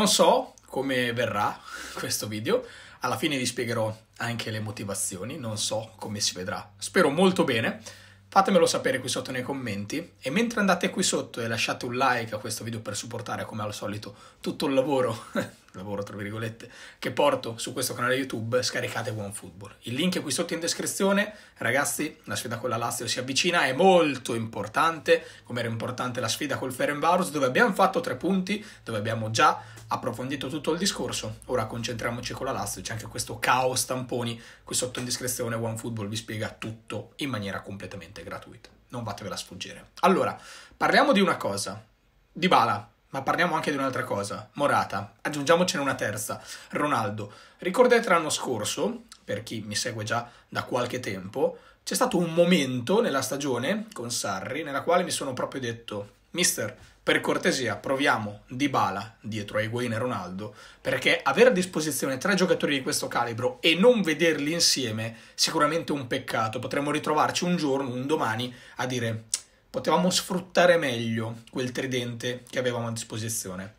Non so come verrà questo video, alla fine vi spiegherò anche le motivazioni, non so come si vedrà. Spero molto bene. Fatemelo sapere qui sotto nei commenti e mentre andate qui sotto e lasciate un like a questo video per supportare come al solito tutto il lavoro lavoro tra virgolette, che porto su questo canale YouTube, scaricate OneFootball. Il link è qui sotto in descrizione. Ragazzi, la sfida con la Lazio si avvicina, è molto importante, come era importante la sfida col Ferenvarus, dove abbiamo fatto tre punti, dove abbiamo già approfondito tutto il discorso. Ora concentriamoci con la Lazio, c'è anche questo caos tamponi qui sotto in descrizione. OneFootball vi spiega tutto in maniera completamente gratuita. Non fatevela sfuggire. Allora, parliamo di una cosa. Di Bala, ma parliamo anche di un'altra cosa, Morata. Aggiungiamocene una terza, Ronaldo. Ricordate l'anno scorso, per chi mi segue già da qualche tempo, c'è stato un momento nella stagione con Sarri nella quale mi sono proprio detto Mister, per cortesia, proviamo Dybala dietro a Higuain e Ronaldo, perché avere a disposizione tre giocatori di questo calibro e non vederli insieme sicuramente è un peccato. Potremmo ritrovarci un giorno, un domani, a dire potevamo sfruttare meglio quel tridente che avevamo a disposizione.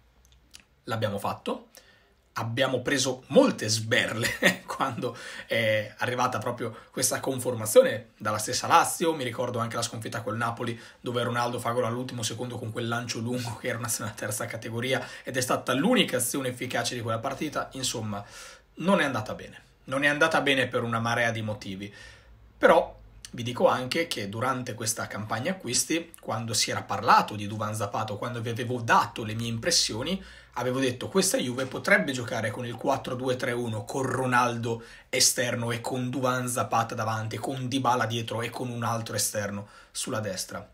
L'abbiamo fatto, abbiamo preso molte sberle quando è arrivata proprio questa conformazione dalla stessa Lazio, mi ricordo anche la sconfitta col Napoli dove Ronaldo fa gol all'ultimo secondo con quel lancio lungo che era una terza categoria ed è stata l'unica azione efficace di quella partita, insomma non è andata bene, non è andata bene per una marea di motivi, però vi dico anche che durante questa campagna acquisti, quando si era parlato di Duvan Zapato, quando vi avevo dato le mie impressioni, avevo detto questa Juve potrebbe giocare con il 4-2-3-1 con Ronaldo esterno e con Duvan Zapata davanti, con Dybala dietro e con un altro esterno sulla destra.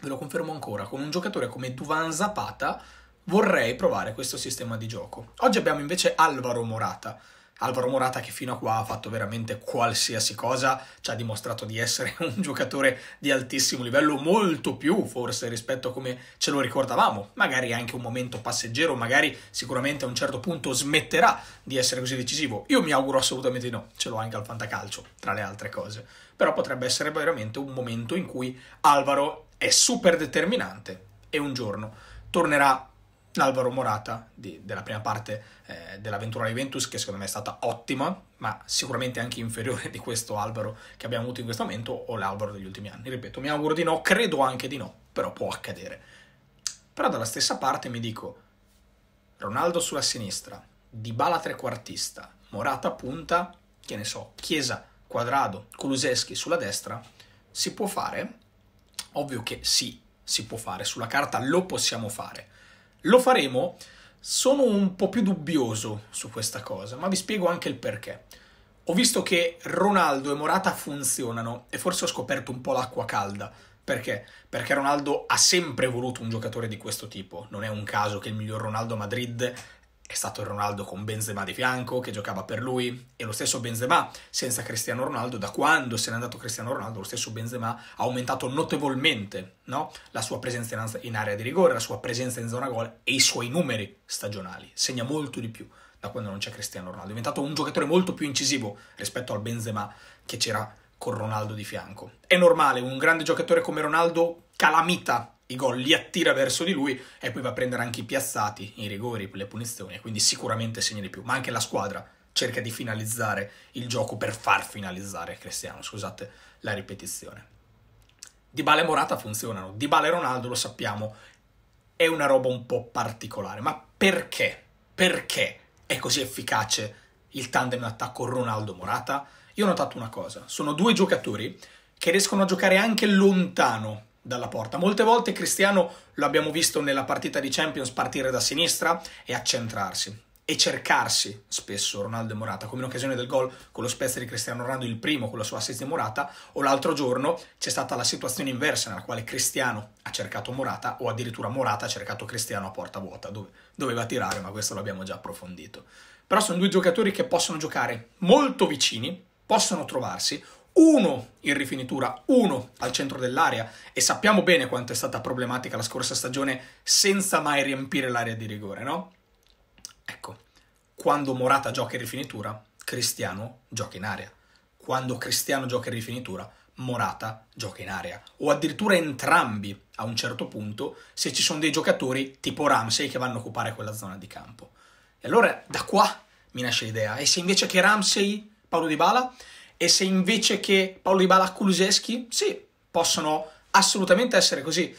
Ve lo confermo ancora, con un giocatore come Duvan Zapata vorrei provare questo sistema di gioco. Oggi abbiamo invece Alvaro Morata Alvaro Morata che fino a qua ha fatto veramente qualsiasi cosa, ci ha dimostrato di essere un giocatore di altissimo livello, molto più forse rispetto a come ce lo ricordavamo, magari anche un momento passeggero, magari sicuramente a un certo punto smetterà di essere così decisivo. Io mi auguro assolutamente di no, ce l'ho anche al fantacalcio, tra le altre cose, però potrebbe essere veramente un momento in cui Alvaro è super determinante e un giorno tornerà L'Alvaro Morata di, della prima parte eh, dell'avventura Juventus, che secondo me è stata ottima, ma sicuramente anche inferiore di questo Alvaro che abbiamo avuto in questo momento o l'Alvaro degli ultimi anni. Ripeto, mi auguro di no, credo anche di no, però può accadere. Però dalla stessa parte mi dico, Ronaldo sulla sinistra, Dybala trequartista, Morata punta, che ne so, Chiesa, Quadrado, Kuluseschi sulla destra, si può fare? Ovvio che sì, si può fare, sulla carta lo possiamo fare lo faremo? Sono un po' più dubbioso su questa cosa, ma vi spiego anche il perché. Ho visto che Ronaldo e Morata funzionano e forse ho scoperto un po' l'acqua calda. Perché? Perché Ronaldo ha sempre voluto un giocatore di questo tipo. Non è un caso che il miglior Ronaldo Madrid è stato Ronaldo con Benzema di fianco che giocava per lui e lo stesso Benzema senza Cristiano Ronaldo, da quando se n'è andato Cristiano Ronaldo, lo stesso Benzema ha aumentato notevolmente no? la sua presenza in area di rigore, la sua presenza in zona gol e i suoi numeri stagionali, segna molto di più da quando non c'è Cristiano Ronaldo, è diventato un giocatore molto più incisivo rispetto al Benzema che c'era con Ronaldo di fianco. È normale, un grande giocatore come Ronaldo calamita i gol li attira verso di lui e poi va a prendere anche i piazzati, i rigori, le punizioni, quindi sicuramente segna di più, ma anche la squadra cerca di finalizzare il gioco per far finalizzare Cristiano, scusate la ripetizione. Dybala e Morata funzionano, Dybala e Ronaldo lo sappiamo, è una roba un po' particolare, ma perché? Perché è così efficace il tandem attacco Ronaldo-Morata? Io ho notato una cosa, sono due giocatori che riescono a giocare anche lontano dalla porta. Molte volte Cristiano lo abbiamo visto nella partita di Champions partire da sinistra e accentrarsi e cercarsi spesso Ronaldo e Morata, come in occasione del gol con lo spezzo di Cristiano Ronaldo, il primo con la sua assist di Morata, o l'altro giorno c'è stata la situazione inversa nella quale Cristiano ha cercato Morata o addirittura Morata ha cercato Cristiano a porta vuota, dove doveva tirare, ma questo l'abbiamo già approfondito. Però sono due giocatori che possono giocare molto vicini, possono trovarsi, 1 in rifinitura, 1 al centro dell'area e sappiamo bene quanto è stata problematica la scorsa stagione senza mai riempire l'area di rigore, no? Ecco, quando Morata gioca in rifinitura, Cristiano gioca in area. Quando Cristiano gioca in rifinitura, Morata gioca in area. O addirittura entrambi a un certo punto se ci sono dei giocatori tipo Ramsey che vanno a occupare quella zona di campo. E allora da qua mi nasce l'idea. E se invece che Ramsey, Paolo Di Bala? E se invece che Paolo Dybala Kuluseschi, sì, possono assolutamente essere così.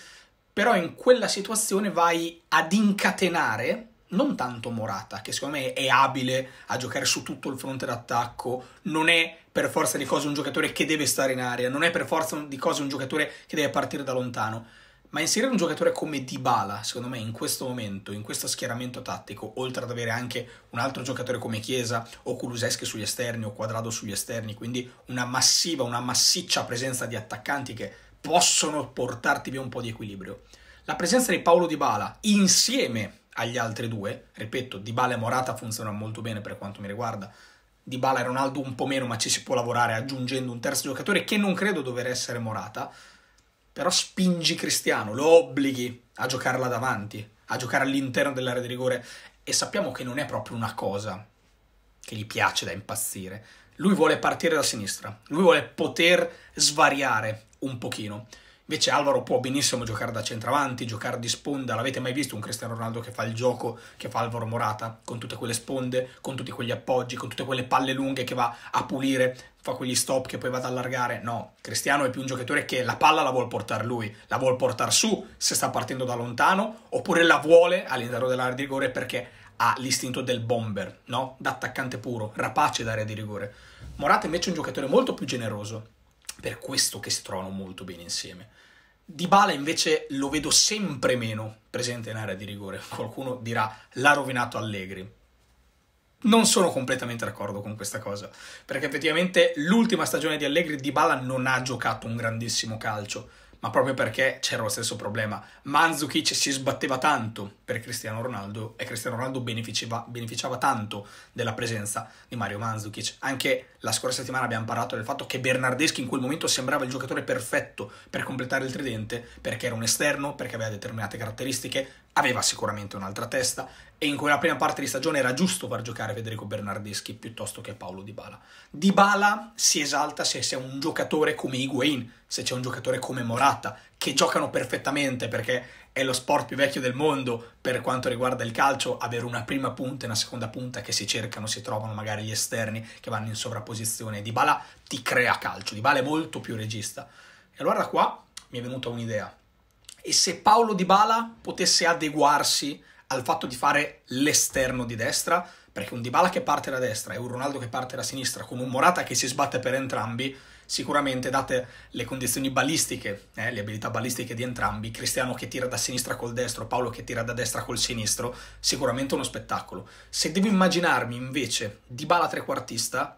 Però in quella situazione vai ad incatenare non tanto Morata, che secondo me è abile a giocare su tutto il fronte d'attacco, non è per forza di cose un giocatore che deve stare in aria, non è per forza di cose un giocatore che deve partire da lontano, ma inserire un giocatore come Dybala, secondo me, in questo momento, in questo schieramento tattico, oltre ad avere anche un altro giocatore come Chiesa o Kuluseschi sugli esterni o Quadrado sugli esterni, quindi una massiva, una massiccia presenza di attaccanti che possono portarti via un po' di equilibrio. La presenza di Paolo Dybala insieme agli altri due, ripeto, Dybala e Morata funzionano molto bene per quanto mi riguarda, Dybala e Ronaldo un po' meno, ma ci si può lavorare aggiungendo un terzo giocatore che non credo dover essere Morata, però spingi Cristiano, lo obblighi a giocarla davanti, a giocare all'interno dell'area di rigore e sappiamo che non è proprio una cosa che gli piace da impazzire. Lui vuole partire da sinistra, lui vuole poter svariare un pochino. Invece Alvaro può benissimo giocare da centravanti, giocare di sponda. L'avete mai visto un Cristiano Ronaldo che fa il gioco che fa Alvaro Morata? Con tutte quelle sponde, con tutti quegli appoggi, con tutte quelle palle lunghe che va a pulire, fa quegli stop che poi va ad allargare. No, Cristiano è più un giocatore che la palla la vuole portare lui, la vuole portare su se sta partendo da lontano, oppure la vuole all'interno dell'area di rigore perché ha l'istinto del bomber, no? Da attaccante puro, rapace d'area di rigore. Morata invece è un giocatore molto più generoso per questo che si trovano molto bene insieme. Dybala invece lo vedo sempre meno presente in area di rigore. Qualcuno dirà l'ha rovinato Allegri. Non sono completamente d'accordo con questa cosa, perché effettivamente l'ultima stagione di Allegri Dybala non ha giocato un grandissimo calcio ma proprio perché c'era lo stesso problema. Manzukic si sbatteva tanto per Cristiano Ronaldo e Cristiano Ronaldo beneficiava, beneficiava tanto della presenza di Mario Manzukic. Anche la scorsa settimana abbiamo parlato del fatto che Bernardeschi in quel momento sembrava il giocatore perfetto per completare il tridente perché era un esterno, perché aveva determinate caratteristiche, aveva sicuramente un'altra testa e in quella prima parte di stagione era giusto far giocare Federico Bernardeschi piuttosto che Paolo Dybala. Dybala si esalta se c'è un giocatore come Higuain, se c'è un giocatore come Morata, che giocano perfettamente perché è lo sport più vecchio del mondo per quanto riguarda il calcio, avere una prima punta e una seconda punta che si cercano, si trovano magari gli esterni che vanno in sovrapposizione. Dybala ti crea calcio, Dybala è molto più regista. E allora da qua mi è venuta un'idea e se Paolo Di Bala potesse adeguarsi al fatto di fare l'esterno di destra, perché un Dybala che parte da destra e un Ronaldo che parte da sinistra con un Morata che si sbatte per entrambi, sicuramente date le condizioni balistiche, eh, le abilità balistiche di entrambi, Cristiano che tira da sinistra col destro, Paolo che tira da destra col sinistro, sicuramente uno spettacolo. Se devo immaginarmi invece Dybala trequartista,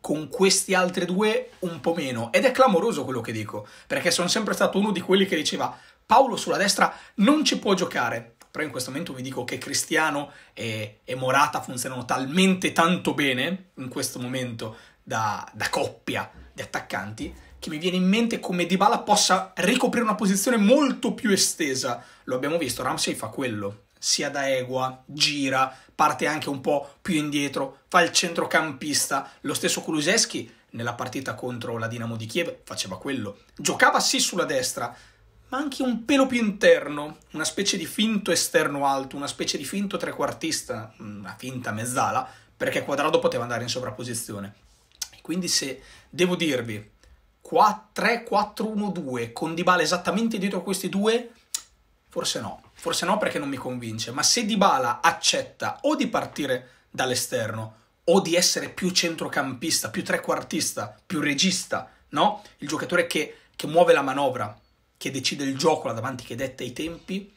con questi altri due un po' meno, ed è clamoroso quello che dico, perché sono sempre stato uno di quelli che diceva Paolo sulla destra non ci può giocare. Però in questo momento vi dico che Cristiano e, e Morata funzionano talmente tanto bene in questo momento da, da coppia di attaccanti che mi viene in mente come Dybala possa ricoprire una posizione molto più estesa. Lo abbiamo visto, Ramsey fa quello, sia da Egua, gira, parte anche un po' più indietro, fa il centrocampista. Lo stesso Kuluseschi nella partita contro la Dinamo di Kiev faceva quello. Giocava sì sulla destra, ma anche un pelo più interno, una specie di finto esterno alto, una specie di finto trequartista, mm, una finta mezzala, perché Quadrado poteva andare in sovrapposizione. Quindi se devo dirvi 3-4-1-2 con Dybala esattamente dietro a questi due, forse no, forse no perché non mi convince, ma se Dybala accetta o di partire dall'esterno o di essere più centrocampista, più trequartista, più regista, no? Il giocatore che, che muove la manovra, che decide il gioco là davanti, che detta i tempi,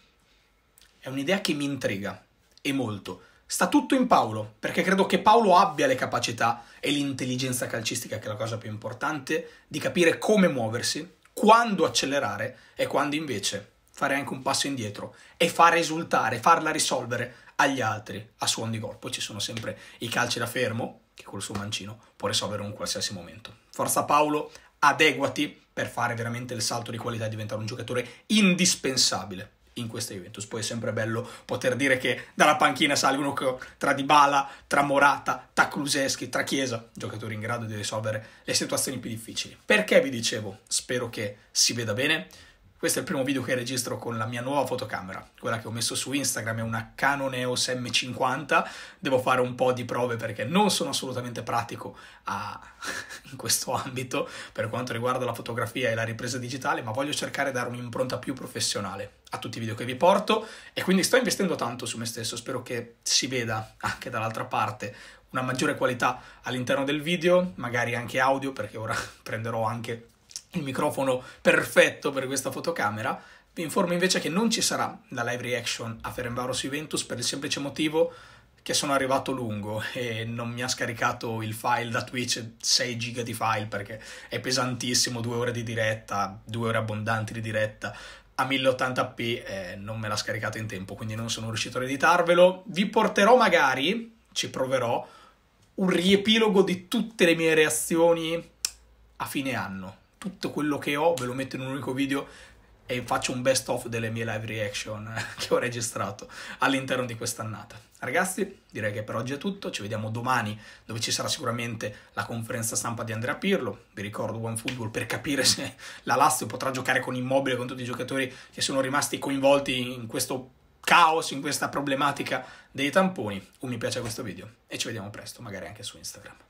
è un'idea che mi intriga e molto. Sta tutto in Paolo, perché credo che Paolo abbia le capacità e l'intelligenza calcistica, che è la cosa più importante, di capire come muoversi, quando accelerare e quando invece fare anche un passo indietro e far esultare, farla risolvere agli altri a suon di gol. Poi ci sono sempre i calci da fermo, che col suo mancino può risolvere in un qualsiasi momento. Forza Paolo, adeguati per fare veramente il salto di qualità e diventare un giocatore indispensabile in questa Juventus. Poi è sempre bello poter dire che dalla panchina salgono tra Dybala, tra Morata, tra Kluseski, tra Chiesa, giocatori in grado di risolvere le situazioni più difficili. Perché vi dicevo, spero che si veda bene, questo è il primo video che registro con la mia nuova fotocamera, quella che ho messo su Instagram è una Canon EOS M50, devo fare un po' di prove perché non sono assolutamente pratico a... in questo ambito per quanto riguarda la fotografia e la ripresa digitale, ma voglio cercare di dare un'impronta più professionale a tutti i video che vi porto e quindi sto investendo tanto su me stesso, spero che si veda anche dall'altra parte una maggiore qualità all'interno del video, magari anche audio perché ora prenderò anche il microfono perfetto per questa fotocamera, vi informo invece che non ci sarà la live reaction a Ferenbaros Juventus per il semplice motivo che sono arrivato lungo e non mi ha scaricato il file da Twitch 6 giga di file perché è pesantissimo, due ore di diretta, due ore abbondanti di diretta a 1080p eh, non me l'ha scaricato in tempo, quindi non sono riuscito a editarvelo. Vi porterò magari, ci proverò, un riepilogo di tutte le mie reazioni a fine anno tutto quello che ho, ve lo metto in un unico video e faccio un best of delle mie live reaction eh, che ho registrato all'interno di quest'annata. Ragazzi, direi che per oggi è tutto, ci vediamo domani dove ci sarà sicuramente la conferenza stampa di Andrea Pirlo, vi ricordo OneFootball per capire se la Lazio potrà giocare con Immobile, con tutti i giocatori che sono rimasti coinvolti in questo caos, in questa problematica dei tamponi. Un mi piace a questo video e ci vediamo presto, magari anche su Instagram.